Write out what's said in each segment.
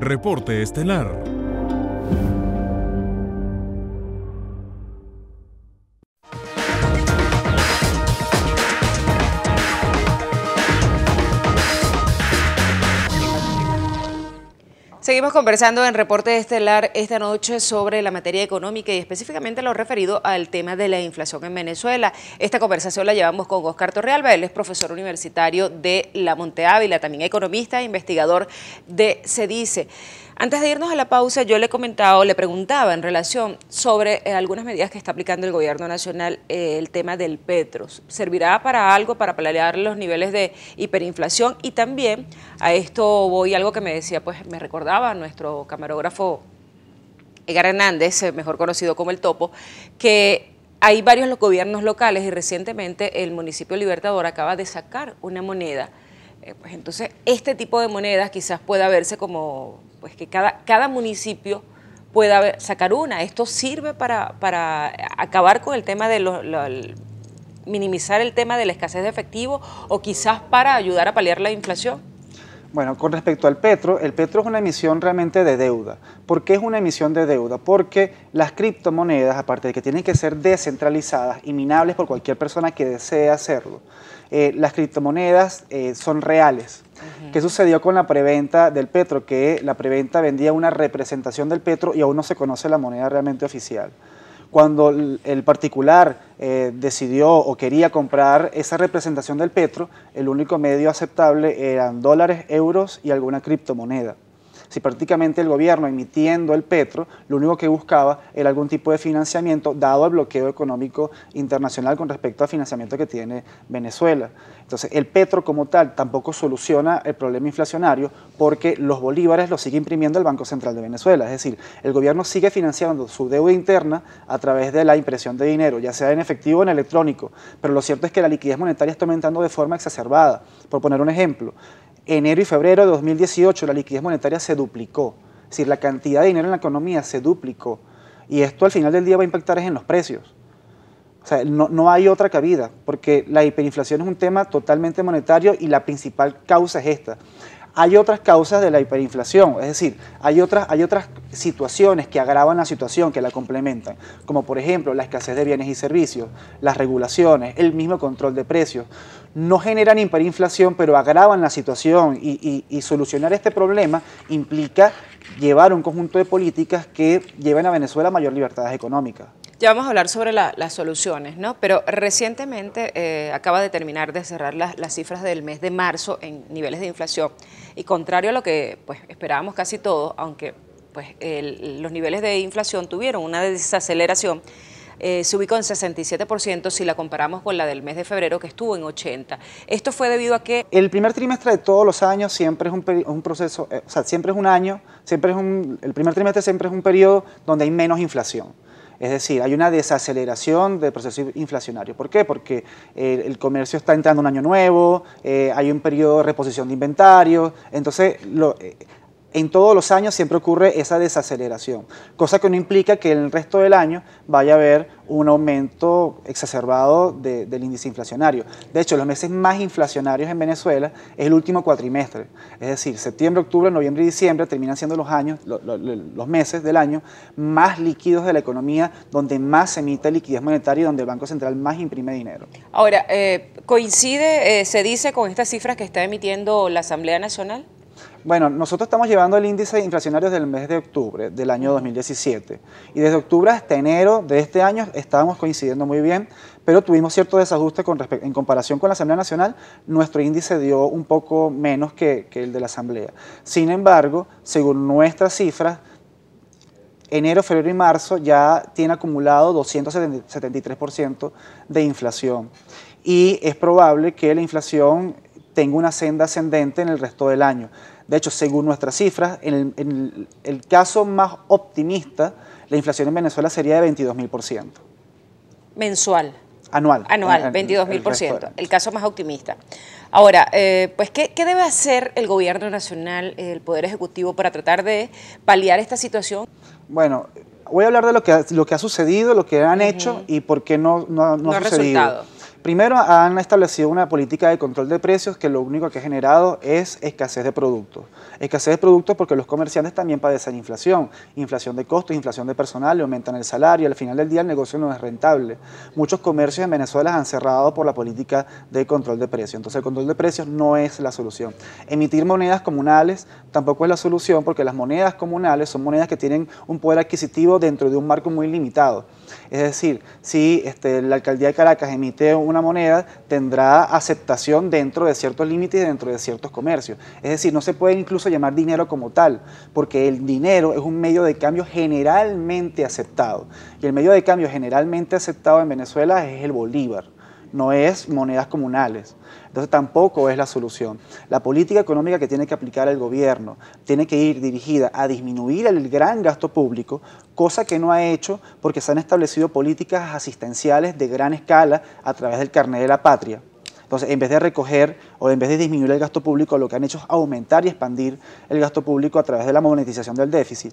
Reporte Estelar. Seguimos conversando en Reporte Estelar esta noche sobre la materia económica y específicamente lo referido al tema de la inflación en Venezuela. Esta conversación la llevamos con Oscar Torrealba, él es profesor universitario de la Monte Ávila, también economista e investigador de CEDICE. Antes de irnos a la pausa, yo le comentaba le preguntaba en relación sobre eh, algunas medidas que está aplicando el gobierno nacional eh, el tema del Petros. ¿Servirá para algo, para paliar los niveles de hiperinflación? Y también a esto voy algo que me decía, pues me recordaba nuestro camarógrafo Edgar Hernández, eh, mejor conocido como El Topo, que hay varios los gobiernos locales y recientemente el municipio Libertador acaba de sacar una moneda eh, pues entonces, este tipo de monedas quizás pueda verse como pues que cada, cada municipio pueda sacar una. Esto sirve para, acabar con el tema de minimizar el tema de la escasez de efectivo o quizás para ayudar a paliar la inflación. Bueno, con respecto al petro, el petro es una emisión realmente de deuda. ¿Por qué es una emisión de deuda? Porque las criptomonedas, aparte de que tienen que ser descentralizadas y minables por cualquier persona que desee hacerlo, eh, las criptomonedas eh, son reales. ¿Qué sucedió con la preventa del petro? Que la preventa vendía una representación del petro y aún no se conoce la moneda realmente oficial cuando el particular eh, decidió o quería comprar esa representación del petro, el único medio aceptable eran dólares, euros y alguna criptomoneda si prácticamente el gobierno emitiendo el petro, lo único que buscaba era algún tipo de financiamiento, dado el bloqueo económico internacional con respecto al financiamiento que tiene Venezuela. Entonces, el petro como tal tampoco soluciona el problema inflacionario porque los bolívares los sigue imprimiendo el Banco Central de Venezuela. Es decir, el gobierno sigue financiando su deuda interna a través de la impresión de dinero, ya sea en efectivo o en electrónico. Pero lo cierto es que la liquidez monetaria está aumentando de forma exacerbada. Por poner un ejemplo, enero y febrero de 2018 la liquidez monetaria se duplicó, es decir, la cantidad de dinero en la economía se duplicó y esto al final del día va a impactar en los precios. O sea, no, no hay otra cabida, porque la hiperinflación es un tema totalmente monetario y la principal causa es esta hay otras causas de la hiperinflación, es decir, hay otras, hay otras situaciones que agravan la situación, que la complementan, como por ejemplo la escasez de bienes y servicios, las regulaciones, el mismo control de precios. No generan hiperinflación, pero agravan la situación y, solucionar este problema implica llevar un conjunto de políticas que lleven a Venezuela mayor libertad económica. Ya vamos a hablar sobre las soluciones, ¿no? Pero recientemente eh, acaba de terminar de cerrar las, cifras del mes de marzo en niveles de inflación y contrario a lo que pues, esperábamos casi todos, aunque pues, los niveles de inflación tuvieron una desaceleración, eh, se ubicó en 67% si la comparamos con la del mes de febrero que estuvo en 80%. Esto fue debido a que... El primer trimestre de todos los años siempre es un, proceso, eh, o sea, siempre es un año, siempre es un, el primer trimestre siempre es un periodo donde hay menos inflación. Es decir, hay una desaceleración del proceso inflacionario. ¿Por qué? Porque eh, el comercio está entrando un año nuevo, eh, hay un periodo de reposición de inventarios, entonces lo, eh, en todos los años siempre ocurre esa desaceleración, cosa que no implica que en el resto del año vaya a haber un aumento exacerbado del índice inflacionario. De hecho, los meses más inflacionarios en Venezuela es el último cuatrimestre, es decir, septiembre, octubre, noviembre y diciembre terminan siendo los años, los meses del año más líquidos de la economía, donde más se emite liquidez monetaria y donde el Banco Central más imprime dinero. Ahora, eh, ¿coincide, eh, se dice, con estas cifras que está emitiendo la Asamblea Nacional? Bueno, nosotros estamos llevando el índice inflacionario del mes de octubre del año 2017 y desde octubre hasta enero de este año estábamos coincidiendo muy bien, pero tuvimos cierto desajuste con en comparación con la Asamblea Nacional, nuestro índice dio un poco menos que, que el de la Asamblea. Sin embargo, según nuestras cifras, enero, febrero y marzo ya tiene acumulado 273% de inflación y es probable que la inflación tengo una senda ascendente en el resto del año. De hecho, según nuestras cifras, en el, caso más optimista, la inflación en Venezuela sería de ciento Mensual. Anual. Anual, 22.000%. El, el caso más optimista. Ahora, eh, pues, ¿qué, debe hacer el gobierno nacional, el Poder Ejecutivo, para tratar de paliar esta situación? Bueno, voy a hablar de lo que, lo que ha sucedido, lo que han hecho y por qué no, no, ha sucedido. Primero, han establecido una política de control de precios que lo único que ha generado es escasez de productos. Escasez de productos porque los comerciantes también padecen inflación, inflación de costos, inflación de personal, le aumentan el salario, al final del día el negocio no es rentable. Muchos comercios en Venezuela han cerrado por la política de control de precios, entonces el control de precios no es la solución. Emitir monedas comunales tampoco es la solución porque las monedas comunales son monedas que tienen un poder adquisitivo dentro de un marco muy limitado. Es decir, si este, la alcaldía de Caracas emite una moneda tendrá aceptación dentro de ciertos límites y dentro de ciertos comercios. Es decir, no se puede incluso llamar dinero como tal, porque el dinero es un medio de cambio generalmente aceptado. Y el medio de cambio generalmente aceptado en Venezuela es el bolívar no es monedas comunales. Entonces tampoco es la solución. La política económica que tiene que aplicar el gobierno tiene que ir dirigida a disminuir el gran gasto público, cosa que no ha hecho porque se han establecido políticas asistenciales de gran escala a través del carnet de la patria. Entonces, en vez de recoger o en vez de disminuir el gasto público, lo que han hecho es aumentar y expandir el gasto público a través de la monetización del déficit.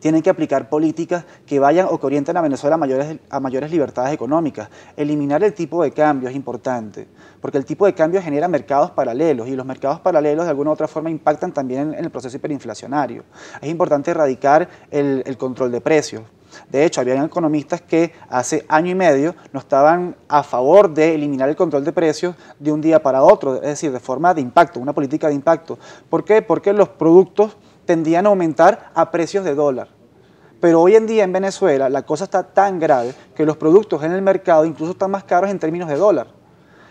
Tienen que aplicar políticas que vayan o que orienten a Venezuela a mayores, libertades económicas. Eliminar el tipo de cambio es importante, porque el tipo de cambio genera mercados paralelos y los mercados paralelos de alguna u otra forma impactan también en, el proceso hiperinflacionario. Es importante erradicar el, control de precios. De hecho, había economistas que hace año y medio no estaban a favor de eliminar el control de precios de un día para otro, es decir, de forma de impacto, una política de impacto. ¿Por qué? Porque los productos tendían a aumentar a precios de dólar. Pero hoy en día en Venezuela la cosa está tan grave que los productos en el mercado incluso están más caros en términos de dólar.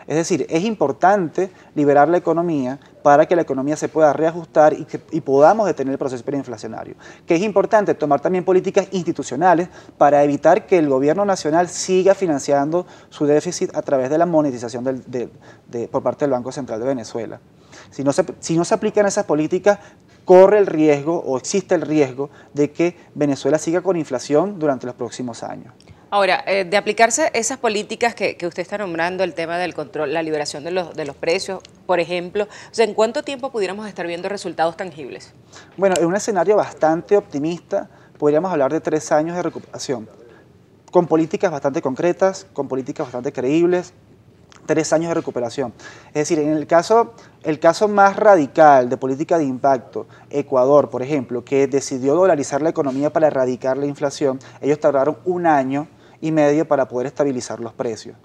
Es decir, es importante liberar la economía para que la economía se pueda reajustar y, que, podamos detener el proceso hiperinflacionario. Que es importante tomar también políticas institucionales para evitar que el gobierno nacional siga financiando su déficit a través de la monetización por parte del Banco Central de Venezuela. si no se aplican esas políticas, corre el riesgo o existe el riesgo de que Venezuela siga con inflación durante los próximos años. Ahora, eh, de aplicarse esas políticas que, usted está nombrando, el tema del control, la liberación de los, precios, por ejemplo, ¿en cuánto tiempo pudiéramos estar viendo resultados tangibles? Bueno, en un escenario bastante optimista, podríamos hablar de tres años de recuperación, con políticas bastante concretas, con políticas bastante creíbles, tres años de recuperación. Es decir, en el caso, el caso más radical de política de impacto, Ecuador, por ejemplo, que decidió dolarizar la economía para erradicar la inflación, ellos tardaron un año y medio para poder estabilizar los precios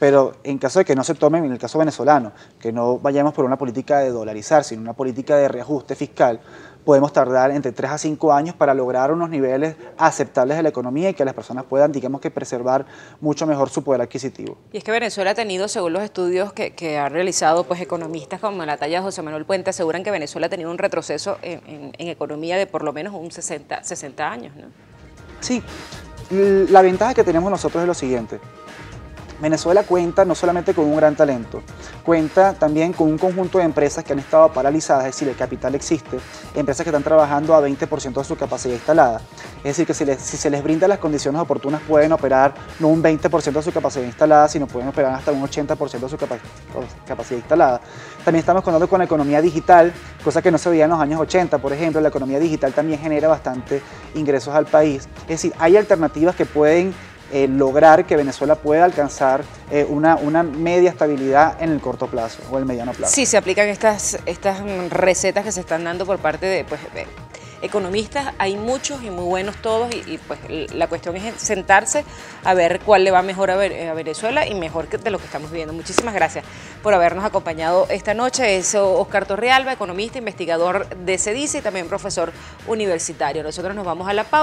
pero en caso de que no se tomen, en el caso venezolano, que no vayamos por una política de dolarizar, sino una política de reajuste fiscal, podemos tardar entre 3 a 5 años para lograr unos niveles aceptables de la economía y que las personas puedan, digamos que, preservar mucho mejor su poder adquisitivo. Y es que Venezuela ha tenido, según los estudios que, que han realizado pues, economistas como la talla José Manuel Puente, aseguran que Venezuela ha tenido un retroceso en, economía de por lo menos un 60, 60 años. Sí, la ventaja que tenemos nosotros es lo siguiente. Venezuela cuenta no solamente con un gran talento, cuenta también con un conjunto de empresas que han estado paralizadas, es decir, el capital existe, empresas que están trabajando a 20% de su capacidad instalada. Es decir, que si, se les brinda las condiciones oportunas pueden operar no un 20% de su capacidad instalada, sino pueden operar hasta un 80% de su capacidad instalada. También estamos contando con la economía digital, cosa que no se veía en los años 80, por ejemplo, la economía digital también genera bastante ingresos al país. Es decir, hay alternativas que pueden eh, lograr que Venezuela pueda alcanzar eh, una, una media estabilidad en el corto plazo o el mediano plazo. Sí, se aplican estas, estas recetas que se están dando por parte de, pues, economistas, hay muchos y muy buenos todos y, pues la cuestión es sentarse a ver cuál le va mejor a, Venezuela y mejor de lo que estamos viviendo. Muchísimas gracias por habernos acompañado esta noche. Es Oscar Torrealba, economista, investigador de CEDICE y también profesor universitario. Nosotros nos vamos a la pausa.